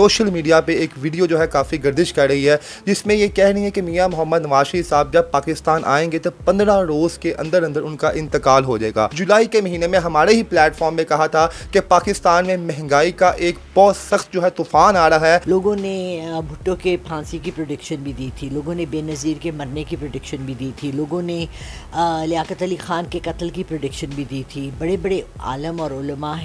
Social media पे एक video जो है काफ़ी गर्दिश कर रही है जिसमें ये कह रही है कि मियाँ मोहम्मद नवाशी साहब जब पाकिस्तान आएंगे तो पंद्रह रोज़ के अंदर अंदर उनका इंतकाल हो जाएगा जुलाई के महीने में हमारे ही प्लेटफॉर्म में कहा था कि पाकिस्तान में महंगाई का एक बहुत सख्त जो है तूफान आ रहा है लोगों ने भुट्टो के फांसी की प्रोडिक्शन भी दी थी लोगों ने बेनज़ीर के मरने की प्रोडिक्शन भी दी थी लोगों ने लियाकत अली ख़ान के कत्ल की प्रोडिक्शन भी दी थी बड़े बड़े आलम और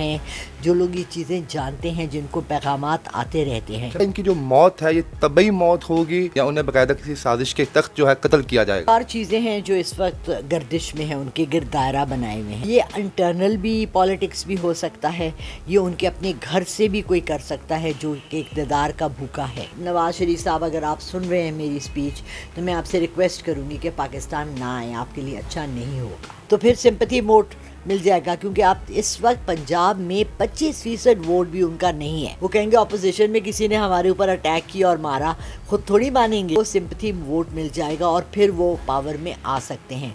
हैं जो लोग ये चीज़ें जानते हैं जिनको पैगाम आते करते रहते हैं इनकी जो मौत है ये तबई मौत होगी या उन्हें बकायदा किसी साजिश के तख्त जो है कत्ल किया जाएगा चार चीज़ें हैं जो इस वक्त गर्दिश में है उनके गिरदायरा बनाए हुए हैं ये इंटरनल भी पॉलिटिक्स भी हो सकता है ये उनके अपने घर से भी कोई कर सकता है जो कि इकतदार का भूखा है नवाज शरीफ साहब अगर आप सुन रहे हैं मेरी स्पीच तो मैं आपसे रिक्वेस्ट करूंगी कि पाकिस्तान ना आए आपके लिए अच्छा नहीं होगा तो फिर सिंपथी मोट मिल जाएगा क्योंकि आप इस वक्त पंजाब में 25 फीसद वोट भी उनका नहीं है वो कहेंगे ऑपोजिशन में किसी ने हमारे ऊपर अटैक किया और मारा खुद थोड़ी मानेंगे वो सिंपथी वोट मिल जाएगा और फिर वो पावर में आ सकते हैं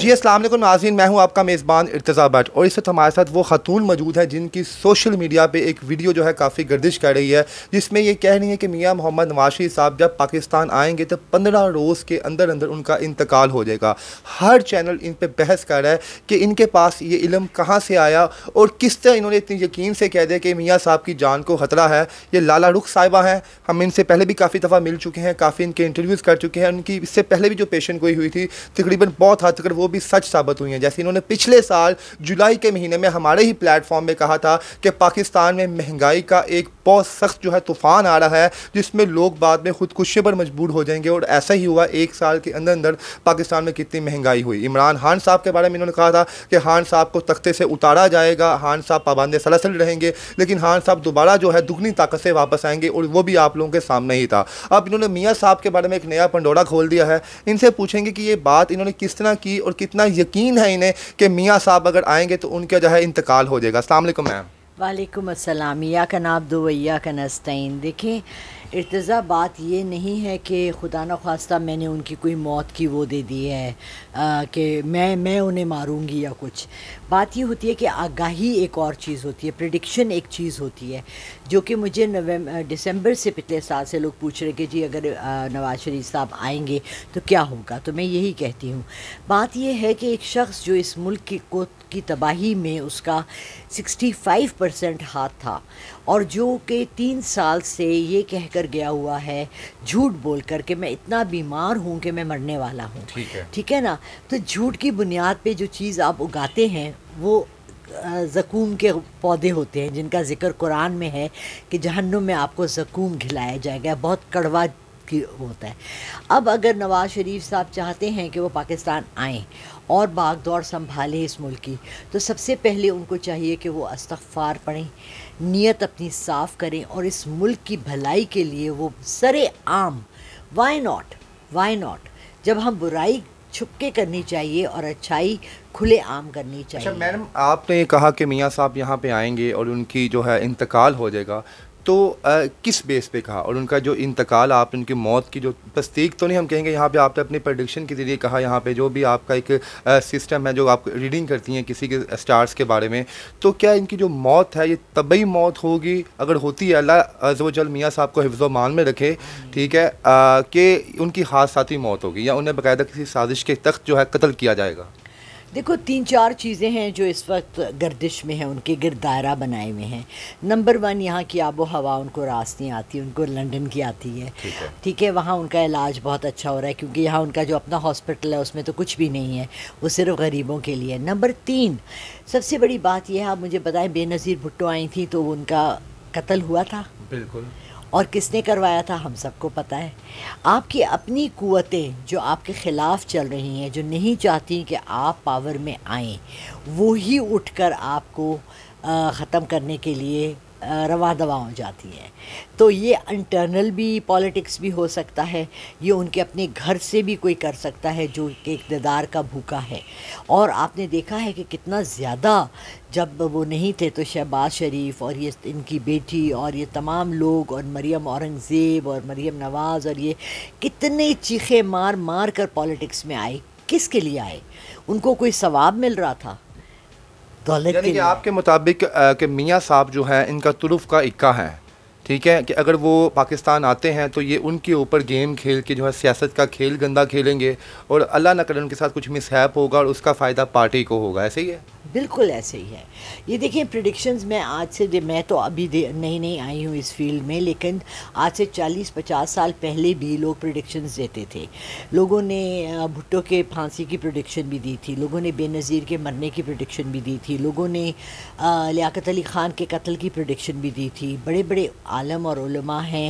जी असलम नाजीन मैं हूं आपका मेज़बान इर्तज़ा भट्ट और इस वक्त हमारे साथ वो ख़तून मौजूद हैं जिनकी सोशल मीडिया पे एक वीडियो जो है काफ़ी गर्दिश कर रही है जिसमें ये कह रही है कि मियां मोहम्मद नवाशी साहब जब पाकिस्तान आएंगे तो पंद्रह रोज़ के अंदर अंदर उनका इंतकाल हो जाएगा हर चैनल इन पर बहस कर रहा है कि इनके पास ये इलम कहाँ से आया और किस तरह इन्होंने इतनी यकीन से कह दिया कि मियाँ साहब की जान को ख़तरा है ये लाला रुख साहिबा हैं हम इनसे पहले भी काफ़ी दफ़ा मिल चुके हैं काफ़ी इनके इंटरव्यूज़ कर चुके हैं उनकी इससे पहले भी जो पेशेंट गोई हुई थी तकरीबन बहुत हद तक वो वो भी सच साबित हुई हैं जैसे इन्होंने पिछले साल जुलाई के महीने में हमारे ही प्लेटफॉर्म में कहा था कि पाकिस्तान में महंगाई का एक बहुत सख्त जो है तूफ़ान आ रहा है जिसमें लोग बाद में खुदकुशी पर मजबूर हो जाएंगे और ऐसा ही हुआ एक साल के अंदर अंदर पाकिस्तान में कितनी महंगाई हुई इमरान खान साहब के बारे में इन्होंने कहा था कि खान साहब को तख्ते से उतारा जाएगा खान साहब पाबंद सलासल रहेंगे लेकिन खान साहब दोबारा जो है दुगनी ताकत से वापस आएंगे और वो भी आप लोगों के सामने ही था अब इन्होंने मियाँ साहब के बारे में एक नया पंडोरा खोल दिया है इनसे पूछेंगे कि ये बात इन्होंने किस तरह की और कितना यकीन है इन्हें कि मियाँ साहब अगर आएंगे तो उनका जो है इंतकाल हो जाएगा असल मैम वालेकुम अस्सलाम या का नाब दो या का नस्तैन देखें इर्तज़ा बात ये नहीं है कि खुदा न खास्ता मैंने उनकी कोई मौत की वो दे दी है कि मैं मैं उन्हें मारूंगी या कुछ बात ये होती है कि आगाही एक और चीज़ होती है प्रडिक्शन एक चीज़ होती है जो कि मुझे नवम्बर दिसंबर से पिछले साल से लोग पूछ रहे कि जी अगर नवाज शरीफ साहब आएंगे तो क्या होगा तो मैं यही कहती हूँ बात यह है कि एक शख्स जो इस मुल्क को की तबाही में उसका 65 परसेंट हाथ था और जो कि तीन साल से ये कहकर गया हुआ है झूठ बोल कर के मैं इतना बीमार हूँ कि मैं मरने वाला हूँ ठीक है ठीक है ना तो झूठ की बुनियाद पे जो चीज़ आप उगाते हैं वो जकूम के पौधे होते हैं जिनका जिक्र कुरान में है कि जहन्नुम में आपको जकूम खिलाया जाएगा बहुत कड़वा की होता है अब अगर नवाज़ शरीफ साहब चाहते हैं कि वो पाकिस्तान आएँ और बाग दौड़ संभाले इस मुल्क की तो सबसे पहले उनको चाहिए कि वो अस्तफ़ार पढ़ें नीयत अपनी साफ़ करें और इस मुल्क की भलाई के लिए वो सरे आम वाई नाट वाई नाट जब हम बुराई छुपके करनी चाहिए और अच्छाई खुले आम करनी अच्छा, चाहिए अच्छा मैडम आपने कहा कि मियाँ साहब यहाँ पे आएंगे और उनकी जो है इंतकाल हो जाएगा तो आ, किस बेस पे कहा और उनका जो इंतकाल आप उनकी मौत की जो तस्दीक तो नहीं हम कहेंगे यहाँ पे आपने अपने प्रडिक्शन के ज़रिए कहा यहाँ पे जो भी आपका एक सिस्टम है जो आप रीडिंग करती हैं किसी के स्टार्स के बारे में तो क्या इनकी जो मौत है ये तबई मौत होगी अगर होती है अल्लाह अजवजल मियाँ साहब को हिफ्ज़ मान में रखे ठीक है कि उनकी हादसाती मौत होगी या उन्हें बाकायदा किसी साजिश के तख्त जो है कत्ल किया जाएगा देखो तीन चार चीज़ें हैं जो इस वक्त गर्दिश में हैं उनके गिर दायरा बनाए हुए हैं नंबर वन यहाँ की आबो हवा उनको रास्ते आती है उनको लंदन की आती है ठीक है वहाँ उनका इलाज बहुत अच्छा हो रहा है क्योंकि यहाँ उनका जो अपना हॉस्पिटल है उसमें तो कुछ भी नहीं है वो सिर्फ गरीबों के लिए नंबर तीन सबसे बड़ी बात यह है आप मुझे बताएं बेनज़ीर भुट्टो आई थी तो उनका कत्ल हुआ था बिल्कुल और किसने करवाया था हम सबको पता है आपकी अपनी कुतें जो आपके ख़िलाफ़ चल रही हैं जो नहीं चाहती कि आप पावर में आएँ वो ही उठकर आपको ख़त्म करने के लिए रवा दवा हो जाती हैं तो ये इंटरनल भी पॉलिटिक्स भी हो सकता है ये उनके अपने घर से भी कोई कर सकता है जो कि इकतदार का भूखा है और आपने देखा है कि कितना ज़्यादा जब वो नहीं थे तो शहबाज शरीफ और ये इनकी बेटी और ये तमाम लोग और मरियम औरंगज़ेब और मरियम नवाज़ और ये कितने चीखे मार मार कर पॉलिटिक्स में आए किसके लिए आए उनको कोई सवाब मिल रहा था यानी कि आपके मुताबिक कि मियाँ साहब जो हैं इनका तुरुफ का इक्का है ठीक है कि अगर वो पाकिस्तान आते हैं तो ये उनके ऊपर गेम खेल के जो है सियासत का खेल गंदा खेलेंगे और अल्लाह न करे उनके साथ कुछ मिसहैप होगा और उसका फ़ायदा पार्टी को होगा ऐसे ही है बिल्कुल ऐसे ही है ये देखिए प्रिडिक्शंस मैं आज से मैं तो अभी नई नई आई हूँ इस फील्ड में लेकिन आज से 40-50 साल पहले भी लोग प्रिडिक्शंस देते थे लोगों ने भुट्टो के फांसी की प्रडिक्शन भी दी थी लोगों ने बेनज़ीर के मरने की प्रडिक्शन भी दी थी लोगों ने लियाकत अली ख़ान के कत्ल की प्रडिक्शन भी दी थी बड़े बड़े आलम और हैं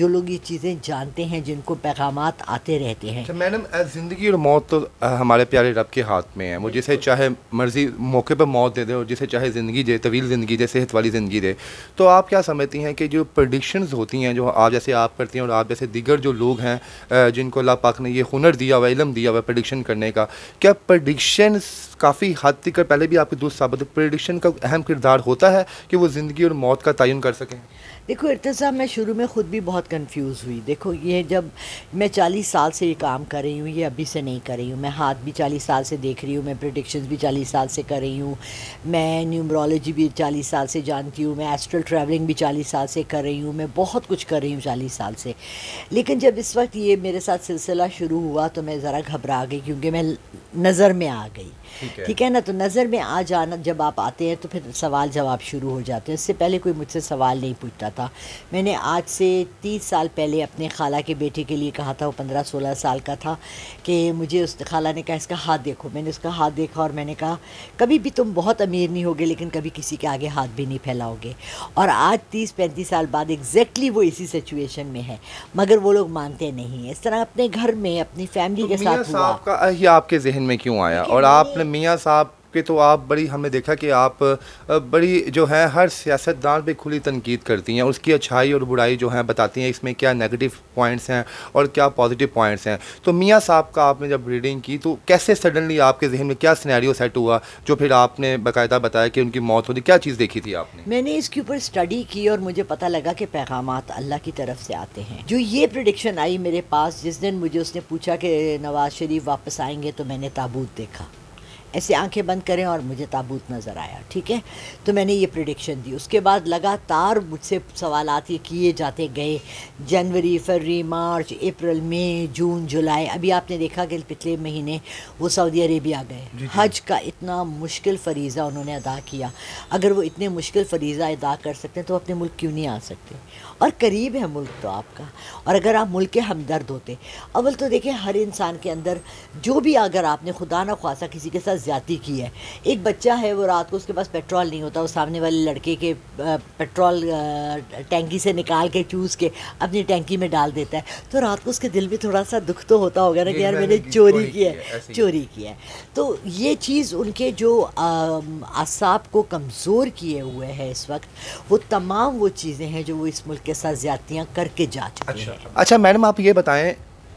जो लोग ये चीज़ें जानते हैं जिनको पैगाम आते रहते हैं अच्छा, मैडम ज़िंदगी और मौत तो हमारे प्यारे रब के हाथ में है वो चाहे मर्जी मौके पर मौत दे दे और जिसे चाहे ज़िंदगी दे तवील ज़िंदगी दे सेहत वाली ज़िंदगी दे तो आप क्या समझती हैं कि जो प्रडिक्शंस होती हैं जो आप जैसे आप करती हैं और आप जैसे दिगर जो लोग हैं जिनको अल्लाह पाक ने ये हुनर दिया हुआ इलम दिया हुआ प्रडिक्शन करने का क्या प्रडिक्शन काफ़ी हद तक पहले भी आपके दोस्त साबित प्रडिक्शन का अहम किरदार होता है कि वो ज़िंदगी और मौत का तयन कर सकें देखो इर्तज़ा मैं शुरू में ख़ुद भी बहुत कंफ्यूज हुई देखो ये जब मैं चालीस साल से ये काम कर रही हूँ ये अभी से नहीं कर रही हूँ मैं हाथ भी चालीस साल से देख रही हूँ मैं प्रडिक्शंस भी चालीस साल से कर रही हूँ मैं न्यूमरोलॉजी भी चालीस साल से जानती हूँ मैं एस्ट्रल ट्रैवलिंग भी चालीस साल से कर रही हूँ मैं बहुत कुछ कर रही हूँ चालीस साल से लेकिन जब इस वक्त ये मेरे साथ सिलसिला शुरू हुआ तो मैं ज़रा घबरा गई क्योंकि मैं नज़र में आ गई ठीक है ना तो नज़र में आ जाना जब आप आते हैं तो फिर सवाल जवाब शुरू हो जाते हैं इससे पहले कोई मुझसे सवाल नहीं पूछता था मैंने आज से तीस साल पहले अपने खाला के बेटे के लिए कहा था वो पंद्रह सोलह साल का था कि मुझे उस खाला ने कहा इसका हाथ देखो मैंने उसका हाथ देखा और मैंने कहा कभी भी तुम बहुत अमीर नहीं होगे लेकिन कभी किसी के आगे हाथ भी नहीं फैलाओगे और आज तीस पैंतीस साल बाद एग्जैक्टली वो इसी सिचुएशन में है मगर वो लोग मानते नहीं हैं इस तरह अपने घर में अपनी फैमिली तो के साथ हुआ आपके जहन में क्यों आया और आपने मियाँ साहब पे तो आप बड़ी हमने देखा कि आप बड़ी जो है हर सियासतदान पर खुली तनकीद करती हैं उसकी अच्छाई और बुराई जो है बताती हैं इसमें क्या नेगेटिव पॉइंट्स हैं और क्या पॉजिटिव पॉइंट्स हैं तो मियाँ साहब का आपने जब रीडिंग की तो कैसे सडनली आपके जहन में क्या सिनेरियो सेट हुआ जो फिर आपने बाकायदा बताया कि उनकी मौत होती क्या चीज़ देखी थी आपने मैंने इसके ऊपर स्टडी की और मुझे पता लगा कि पैगाम अल्लाह की तरफ से आते हैं जो ये प्रडिक्शन आई मेरे पास जिस दिन मुझे उसने पूछा कि नवाज शरीफ वापस आएंगे तो मैंने ताबूत देखा ऐसे आंखें बंद करें और मुझे ताबूत नज़र आया ठीक है तो मैंने ये प्रिडिक्शन दी उसके बाद लगातार मुझसे सवाल आते किए जाते गए जनवरी फरवरी मार्च अप्रैल मई जून जुलाई अभी आपने देखा कि पिछले महीने वो सऊदी अरेबिया गए हज का इतना मुश्किल फरीज़ा उन्होंने अदा किया अगर वो इतने मुश्किल फरीज़ा अदा कर सकते हैं तो अपने मुल्क क्यों नहीं आ सकते और करीब है मुल्क तो आपका और अगर आप मुल्क के हमदर्द होते अवल तो देखें हर इंसान के अंदर जो भी अगर आपने खुदा न खासा किसी के साथ ज़्यादा की है एक बच्चा है वो रात को उसके पास पेट्रोल नहीं होता वो सामने वाले लड़के के पेट्रोल टैंकी से निकाल के चूस के अपनी टैंकी में डाल देता है तो रात को उसके दिल में थोड़ा सा दुख तो होता होगा ना कि यार मैंने चोरी की है चोरी की है तो ये चीज़ उनके जो असाब को कमज़ोर किए हुए हैं इस वक्त वो तमाम वो चीज़ें हैं जो वो इस मुल्क के साथ ज़्यादतियाँ करके जा चुके अच्छा। हैं अच्छा मैडम आप ये बताएं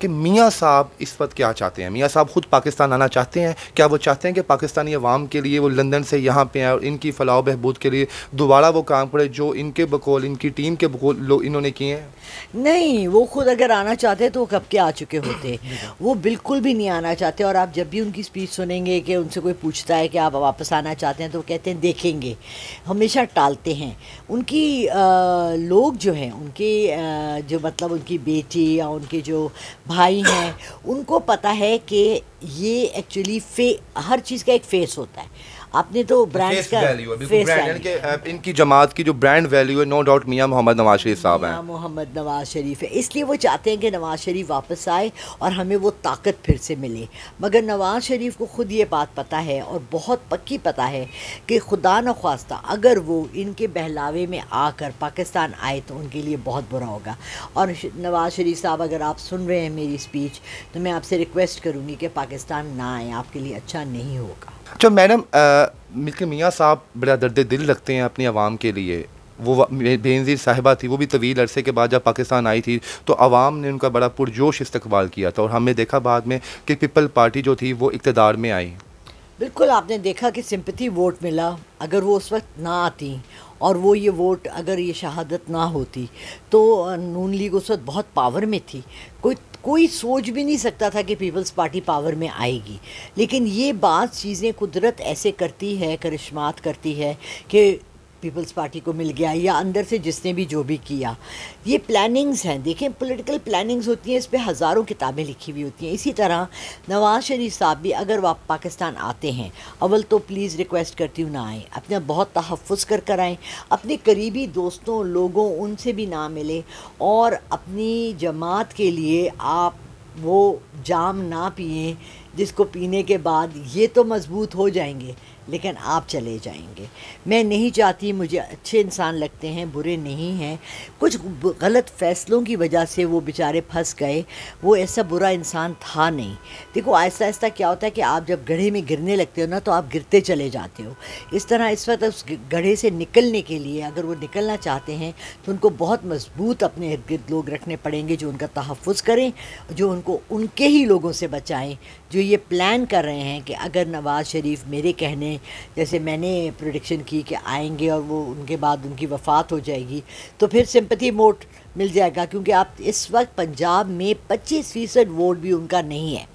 कि मियाँ साहब इस वक्त क्या चाहते हैं मियाँ साहब ख़ुद पाकिस्तान आना चाहते हैं क्या वो चाहते हैं कि पाकिस्तानी अवाम के लिए वो लंदन से यहाँ पे आए और इनकी फलाह बहबूद के लिए दोबारा वो काम करें जो इनके बकौल इनकी टीम के बकौल लोग इन्होंने किए हैं नहीं वो खुद अगर आना चाहते तो वो कब के आ चुके होते वो बिल्कुल भी नहीं आना चाहते और आप जब भी उनकी स्पीच सुनेंगे कि उनसे कोई पूछता है कि आप वापस आना चाहते हैं तो वो कहते हैं देखेंगे हमेशा टालते हैं उनकी लोग जो हैं उनके जो मतलब उनकी बेटी या उनके जो भाई हैं उनको पता है कि ये एक्चुअली फे हर चीज़ का एक फेस होता है आपने तो ब्रांड का वैल्यू है ब्रांड इनकी जमात की जो ब्रांड वैल्यू है नो डाउट मियाँ मोहम्मद नवाज शरीफ साहब हैं मोहम्मद नवाज शरीफ है इसलिए वो चाहते हैं कि नवाज शरीफ वापस आए और हमें वो ताकत फिर से मिले मगर नवाज शरीफ को ख़ुद ये बात पता है और बहुत पक्की पता है कि खुदा न खास्ता अगर वो इनके बहलावे में आकर पाकिस्तान आए तो उनके लिए बहुत बुरा होगा और नवाज शरीफ साहब अगर आप सुन रहे हैं मेरी स्पीच तो मैं आपसे रिक्वेस्ट करूँगी कि पाकिस्तान ना आए आपके लिए अच्छा नहीं होगा अच्छा मैडम मिल्क मियाँ साहब बड़ा दर्द दिल रखते हैं अपनी आवाम के लिए वो बेनजीर साहिबा थी वो भी तवील अरसे के बाद जब पाकिस्तान आई थी तो आवाम ने उनका बड़ा पुरजोश इस्तकबाल किया था और हमने देखा बाद में कि पीपल पार्टी जो थी वो इकतदार में आई बिल्कुल आपने देखा कि सिंपथी वोट मिला अगर वो उस वक्त ना आती और वो ये वोट अगर ये शहादत ना होती तो नून लीग उस वक्त बहुत पावर में थी कोई कोई सोच भी नहीं सकता था कि पीपल्स पार्टी पावर में आएगी लेकिन ये बात चीज़ें कुदरत ऐसे करती है करिश्मात करती है कि पीपल्स पार्टी को मिल गया या अंदर से जिसने भी जो भी किया ये प्लानिंग्स हैं देखें पॉलिटिकल प्लानिंग्स होती हैं इस पर हज़ारों किताबें लिखी हुई होती हैं इसी तरह नवाज़ शरीफ साहब भी अगर वह पाकिस्तान आते हैं अव्वल तो प्लीज़ रिक्वेस्ट करती हूँ ना आएँ अपना बहुत तहफ़ कर कर आएँ अपने करीबी दोस्तों लोगों उनसे भी ना मिलें और अपनी जमात के लिए आप वो जाम ना पिए जिसको पीने के बाद ये तो मज़बूत हो जाएंगे लेकिन आप चले जाएंगे मैं नहीं चाहती मुझे अच्छे इंसान लगते हैं बुरे नहीं हैं कुछ गलत फ़ैसलों की वजह से वो बेचारे फंस गए वो ऐसा बुरा इंसान था नहीं देखो ऐसा ऐसा क्या होता है कि आप जब गढ़े में गिरने लगते हो ना तो आप गिरते चले जाते हो इस तरह इस वक्त उस गढ़े से निकलने के लिए अगर वो निकलना चाहते हैं तो उनको बहुत मजबूत अपने इर्द गिर्द लोग रखने पड़ेंगे जो उनका तहफ़ करें जो उनको उनके ही लोगों से बचाएँ जो ये प्लान कर रहे हैं कि अगर नवाज़ शरीफ मेरे कहने जैसे मैंने प्रोडिक्शन की कि आएंगे और वो उनके बाद उनकी वफ़ात हो जाएगी तो फिर सिंपथी वोट मिल जाएगा क्योंकि आप इस वक्त पंजाब में पच्चीस फ़ीसद वोट भी उनका नहीं है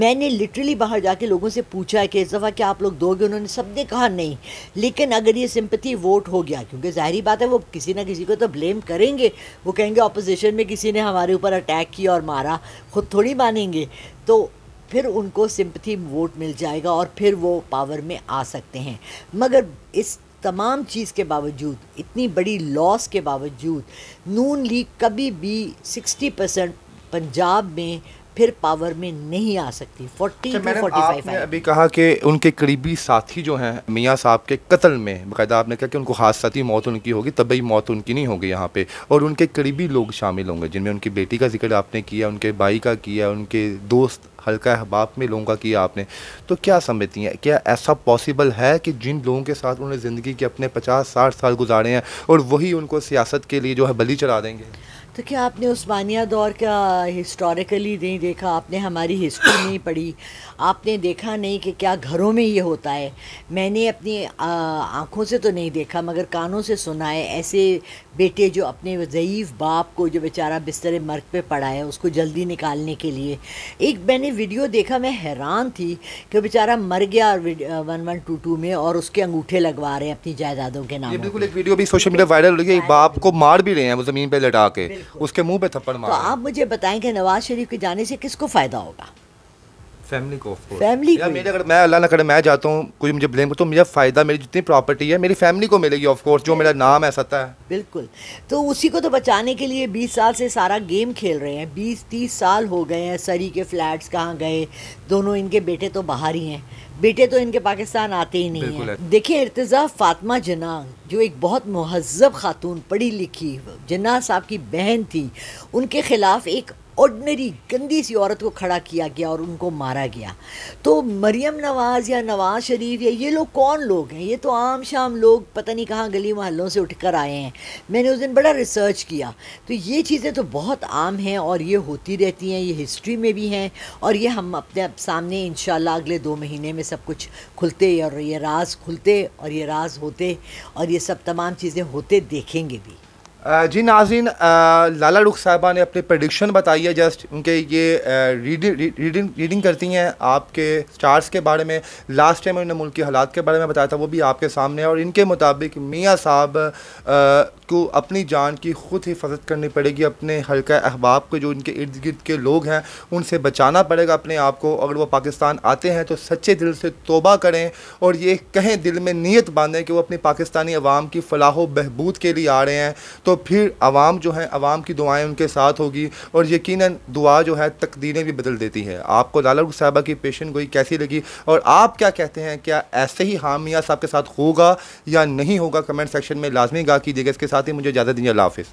मैंने लिटरली बाहर जाके लोगों से पूछा है कि इस दफ़ा क्या आप लोग दोगे उन्होंने सब ने कहा नहीं लेकिन अगर ये सिंपथी वोट हो गया क्योंकि ज़ाहरी बात है वो किसी ना किसी को तो ब्लेम करेंगे वो कहेंगे अपोजिशन में किसी ने हमारे ऊपर अटैक किया और मारा खुद थोड़ी मानेंगे तो फिर उनको सिंपथी वोट मिल जाएगा और फिर वो पावर में आ सकते हैं मगर इस तमाम चीज़ के बावजूद इतनी बड़ी लॉस के बावजूद नून लीग कभी भी 60 परसेंट पंजाब में फिर पावर में नहीं आ सकती फोर्टी फोर्टी फाइव अभी कहा कि उनके करीबी साथी जो हैं मियाँ साहब के कत्ल में बाकायदा आपने कहा कि उनको हादसाती मौत उनकी होगी तभी मौत उनकी नहीं होगी यहाँ पे और उनके करीबी लोग शामिल होंगे जिनमें उनकी बेटी का जिक्र आपने किया उनके भाई का किया उनके दोस्त हल्का अहबाब में लोगों का किया आपने तो क्या समझती हैं क्या ऐसा पॉसिबल है कि जिन लोगों के साथ उन्होंने ज़िंदगी के अपने पचास साठ साल गुजारे हैं और वही उनको सियासत के लिए जो है बली चला देंगे तो क्या आपने उस्मानिया दौर का हिस्टोरिकली नहीं देखा आपने हमारी हिस्ट्री नहीं पढ़ी आपने देखा नहीं कि क्या घरों में ये होता है मैंने अपनी आँखों से तो नहीं देखा मगर कानों से सुना है ऐसे बेटे जो अपने ज़यीफ़ बाप को जो बेचारा बिस्तर मर्ग पे पड़ा है उसको जल्दी निकालने के लिए एक मैंने वीडियो देखा मैं हैरान थी कि बेचारा मर गया वन वन टू टू में और उसके अंगूठे लगवा रहे हैं अपनी जायदादों के नाम बिल्कुल एक वीडियो भी सोशल मीडिया वायरल हो रही है बाप को मार भी रहे हैं वो ज़मीन पर लटा के उसके मुंह पे थप्पड़ मारा तो आप मुझे बताएंगे नवाज शरीफ के जाने से किसको फ़ायदा होगा फैमिली को फैमिली मेरे अगर मैं अल्लाह ना करे मैं जाता हूँ कोई मुझे ब्लेम तो फ़ायदा मेरी जितनी प्रॉपर्टी है मेरी फैमिली को मिलेगी ऑफ कोर्स जो मेरा नाम है सता है बिल्कुल तो उसी को तो बचाने के लिए साल से सारा गेम खेल रहे हैं साल हो गए हैं सरी के फ्लैट्स कहाँ गए दोनों इनके बेटे तो बाहर ही हैं बेटे तो इनके पाकिस्तान आते ही नहीं है देखिए इर्तज़ा फातमा जना जो एक बहुत महजब खातून पढ़ी लिखी जना साहब की बहन थी उनके ख़िलाफ़ एक ऑर्डनरी गंदी सी औरत को खड़ा किया गया और उनको मारा गया तो मरियम नवाज़ या नवाज़ शरीफ या ये लोग कौन लोग हैं ये तो आम शाम लोग पता नहीं कहाँ गली मोहल्लों से उठ कर आए हैं मैंने उस दिन बड़ा रिसर्च किया तो ये चीज़ें तो बहुत आम हैं और ये होती रहती हैं ये हिस्ट्री में भी हैं और ये हम अपने सामने इन अगले दो महीने में सब कुछ खुलते और ये राज खुलते और ये राज होते और ये सब तमाम चीज़ें होते देखेंगे भी जी नाजिन लाला रुख साहबा ने अपनी प्रडिक्शन बताई है जस्ट उनके ये रीडिंग रीडिंग करती हैं आपके स्टार्स के बारे में लास्ट टाइम उन्होंने मुल्क के हालात के बारे में बताया था वो भी आपके सामने है और इनके मुताबिक मियाँ साहब को अपनी जान की खुद हिफाजत करनी पड़ेगी अपने हल्का अहबाब को जो उनके इर्द गिर्द के लोग हैं उनसे बचाना पड़ेगा अपने आप को अगर वो पाकिस्तान आते हैं तो सच्चे दिल से तोबा करें और ये कहें दिल में नीयत बांधें कि वो अपनी पाकिस्तानी अवाम की फलाह बहबूद के लिए आ रहे हैं तो फिर अवाम जो है अवाम की दुआएँ उनके साथ होगी और यकीन दुआ जो है तकदीरें भी बदल देती है आपको लाल साहबा की पेशन गोई कैसी लगी और आप क्या कहते हैं क्या ऐसे ही हामिया साहब के साथ होगा या नहीं होगा कमेंट सेक्शन में लाजमी गा कीजिएगा इसके साथ साथ ही मुझे ज्यादा दीजिए अल्लाह हाफिज़